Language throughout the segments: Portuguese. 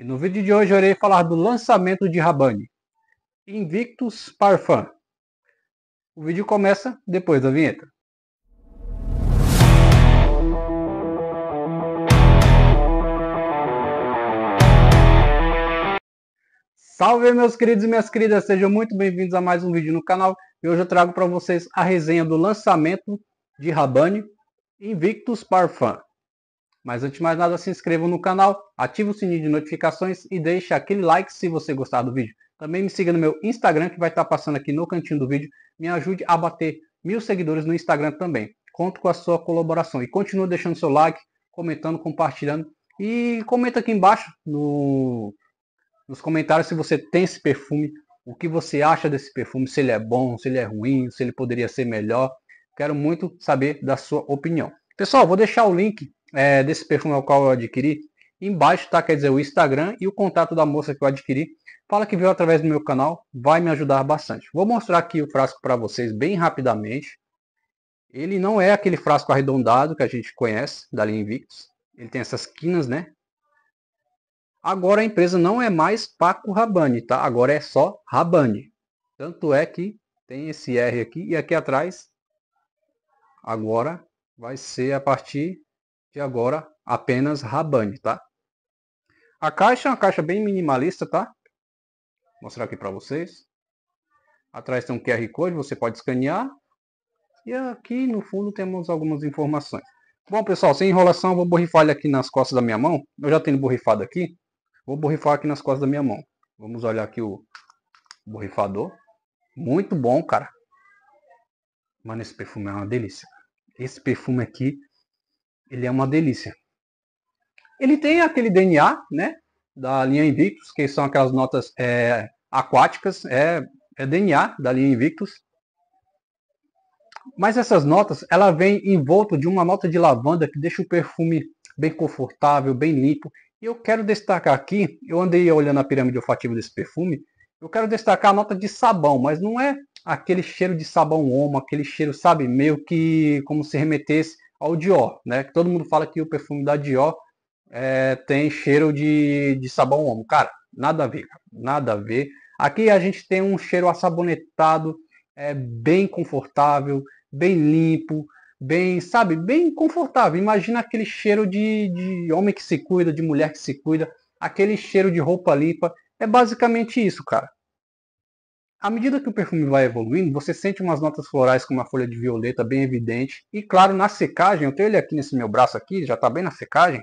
E no vídeo de hoje eu irei falar do lançamento de Rabanne, Invictus Parfum. O vídeo começa depois da vinheta. Salve meus queridos e minhas queridas, sejam muito bem-vindos a mais um vídeo no canal. E hoje eu trago para vocês a resenha do lançamento de Rabanne Invictus Parfum. Mas antes de mais nada, se inscreva no canal, ative o sininho de notificações e deixe aquele like se você gostar do vídeo. Também me siga no meu Instagram, que vai estar passando aqui no cantinho do vídeo. Me ajude a bater mil seguidores no Instagram também. Conto com a sua colaboração. E continue deixando seu like, comentando, compartilhando. E comenta aqui embaixo no, nos comentários se você tem esse perfume, o que você acha desse perfume, se ele é bom, se ele é ruim, se ele poderia ser melhor. Quero muito saber da sua opinião. Pessoal, vou deixar o link é, desse perfume ao qual eu adquiri, embaixo tá, quer dizer, o Instagram e o contato da moça que eu adquiri. Fala que veio através do meu canal, vai me ajudar bastante. Vou mostrar aqui o frasco para vocês bem rapidamente. Ele não é aquele frasco arredondado que a gente conhece da linha Invictus. Ele tem essas quinas, né? Agora a empresa não é mais Paco Rabanne, tá? Agora é só Rabanne. Tanto é que tem esse R aqui e aqui atrás agora vai ser a partir e agora apenas Rabani, tá? A caixa é uma caixa bem minimalista, tá? Vou mostrar aqui para vocês. Atrás tem um QR Code, você pode escanear. E aqui no fundo temos algumas informações. Bom, pessoal, sem enrolação, vou borrifar ele aqui nas costas da minha mão. Eu já tenho borrifado aqui. Vou borrifar aqui nas costas da minha mão. Vamos olhar aqui o borrifador. Muito bom, cara. Mano, esse perfume é uma delícia. Esse perfume aqui ele é uma delícia. Ele tem aquele DNA, né? Da linha Invictus, que são aquelas notas é, aquáticas, é, é DNA da linha Invictus. Mas essas notas, ela vem envolto de uma nota de lavanda que deixa o perfume bem confortável, bem limpo. E eu quero destacar aqui, eu andei olhando a pirâmide olfativa desse perfume, eu quero destacar a nota de sabão, mas não é aquele cheiro de sabão homo, aquele cheiro, sabe, meio que como se remetesse ao Dior, né? Que todo mundo fala que o perfume da Dior é, tem cheiro de, de sabão homo. Cara, nada a ver, nada a ver. Aqui a gente tem um cheiro assabonetado, é, bem confortável, bem limpo, bem, sabe, bem confortável. Imagina aquele cheiro de, de homem que se cuida, de mulher que se cuida, aquele cheiro de roupa limpa. É basicamente isso, cara. À medida que o perfume vai evoluindo, você sente umas notas florais com uma folha de violeta bem evidente. E claro, na secagem, eu tenho ele aqui nesse meu braço aqui, já está bem na secagem.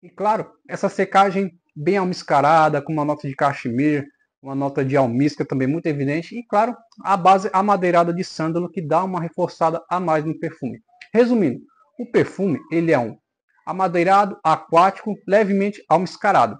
E claro, essa secagem bem almiscarada, com uma nota de cachemir, uma nota de almíscar também muito evidente. E claro, a base amadeirada de sândalo que dá uma reforçada a mais no perfume. Resumindo, o perfume ele é um amadeirado, aquático, levemente almiscarado.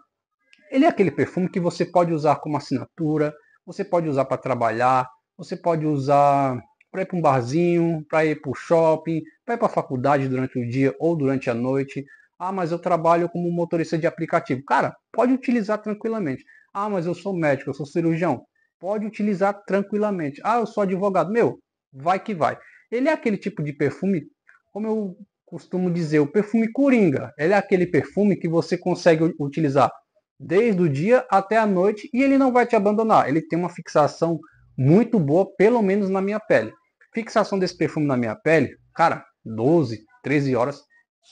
Ele é aquele perfume que você pode usar como assinatura, você pode usar para trabalhar, você pode usar para ir para um barzinho, para ir para o shopping, para ir para a faculdade durante o dia ou durante a noite. Ah, mas eu trabalho como motorista de aplicativo. Cara, pode utilizar tranquilamente. Ah, mas eu sou médico, eu sou cirurgião. Pode utilizar tranquilamente. Ah, eu sou advogado. Meu, vai que vai. Ele é aquele tipo de perfume, como eu costumo dizer, o perfume coringa. Ele é aquele perfume que você consegue utilizar desde o dia até a noite e ele não vai te abandonar. Ele tem uma fixação muito boa, pelo menos na minha pele. Fixação desse perfume na minha pele, cara, 12, 13 horas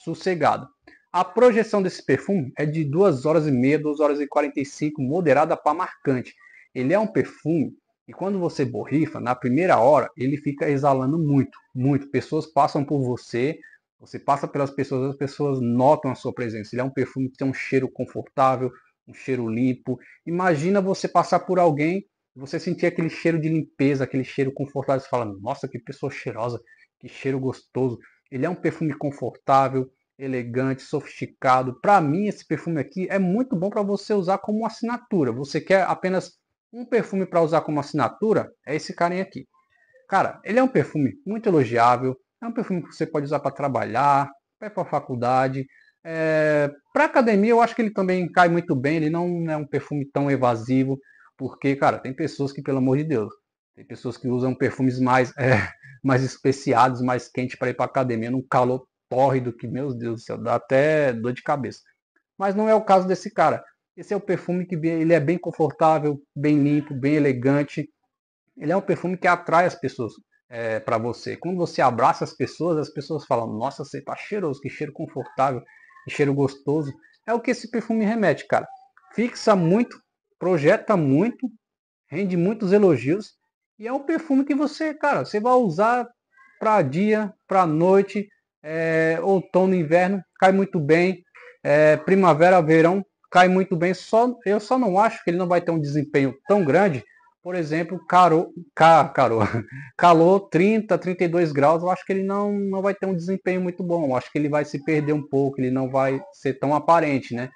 sossegado. A projeção desse perfume é de 2 horas e meia, 2 horas e 45, moderada para marcante. Ele é um perfume e quando você borrifa, na primeira hora, ele fica exalando muito, muito. Pessoas passam por você, você passa pelas pessoas, as pessoas notam a sua presença. Ele é um perfume que tem um cheiro confortável, um cheiro limpo. Imagina você passar por alguém, você sentir aquele cheiro de limpeza, aquele cheiro confortável. Você fala, nossa, que pessoa cheirosa, que cheiro gostoso. Ele é um perfume confortável, elegante, sofisticado. Para mim, esse perfume aqui é muito bom para você usar como assinatura. Você quer apenas um perfume para usar como assinatura? É esse carinha aqui. Cara, ele é um perfume muito elogiável. É um perfume que você pode usar para trabalhar, ir para a faculdade, é, para academia, eu acho que ele também cai muito bem. Ele não é um perfume tão evasivo, porque, cara, tem pessoas que, pelo amor de Deus, tem pessoas que usam perfumes mais, é, mais especiados, mais quentes para ir para academia, num calor tórrido que, meu Deus do céu, dá até dor de cabeça. Mas não é o caso desse cara. Esse é o perfume que ele é bem confortável, bem limpo, bem elegante. Ele é um perfume que atrai as pessoas é, para você. Quando você abraça as pessoas, as pessoas falam: Nossa, você tá cheiroso, que cheiro confortável e cheiro gostoso. É o que esse perfume remete, cara. Fixa muito, projeta muito, rende muitos elogios. E é um perfume que você, cara, você vai usar para dia, para noite, é, outono, inverno, cai muito bem. É, primavera, verão, cai muito bem. Só, eu só não acho que ele não vai ter um desempenho tão grande por exemplo, caro ca, caro calor 30, 32 graus, eu acho que ele não, não vai ter um desempenho muito bom. Eu acho que ele vai se perder um pouco, ele não vai ser tão aparente, né?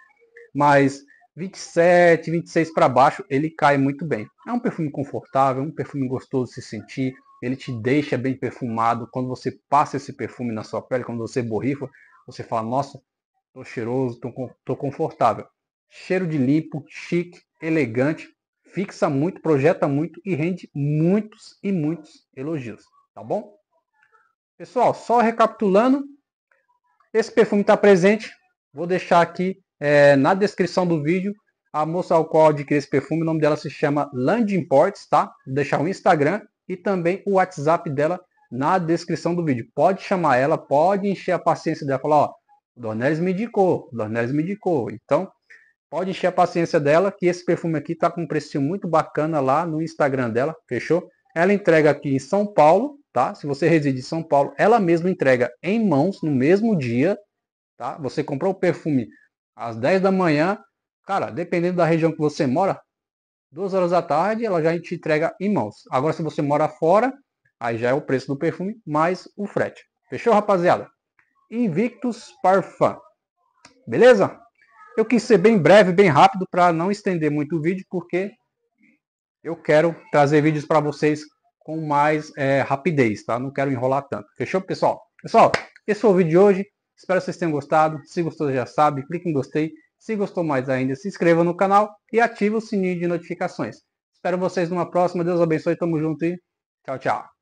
Mas 27, 26 para baixo, ele cai muito bem. É um perfume confortável, é um perfume gostoso de se sentir, ele te deixa bem perfumado. Quando você passa esse perfume na sua pele, quando você borrifa, você fala, nossa, tô cheiroso, tô, tô confortável. Cheiro de limpo, chique, elegante fixa muito, projeta muito e rende muitos e muitos elogios, tá bom? Pessoal, só recapitulando, esse perfume está presente, vou deixar aqui é, na descrição do vídeo a moça ao qual adquiri esse perfume, o nome dela se chama Land Imports, tá? Vou deixar o Instagram e também o WhatsApp dela na descrição do vídeo. Pode chamar ela, pode encher a paciência dela, falar, ó, o Dornelis me indicou, o Dornelis me indicou. Então, Pode encher a paciência dela, que esse perfume aqui tá com um preço muito bacana lá no Instagram dela, fechou? Ela entrega aqui em São Paulo, tá? Se você reside em São Paulo, ela mesma entrega em mãos no mesmo dia, tá? Você comprou o perfume às 10 da manhã, cara, dependendo da região que você mora, duas horas da tarde ela já te entrega em mãos. Agora se você mora fora, aí já é o preço do perfume mais o frete. Fechou, rapaziada? Invictus Parfum. Beleza? Eu quis ser bem breve, bem rápido, para não estender muito o vídeo, porque eu quero trazer vídeos para vocês com mais é, rapidez, tá? Não quero enrolar tanto. Fechou, pessoal? Pessoal, esse foi o vídeo de hoje. Espero que vocês tenham gostado. Se gostou, já sabe, clique em gostei. Se gostou mais ainda, se inscreva no canal e ative o sininho de notificações. Espero vocês numa próxima. Deus abençoe. Tamo junto e tchau, tchau.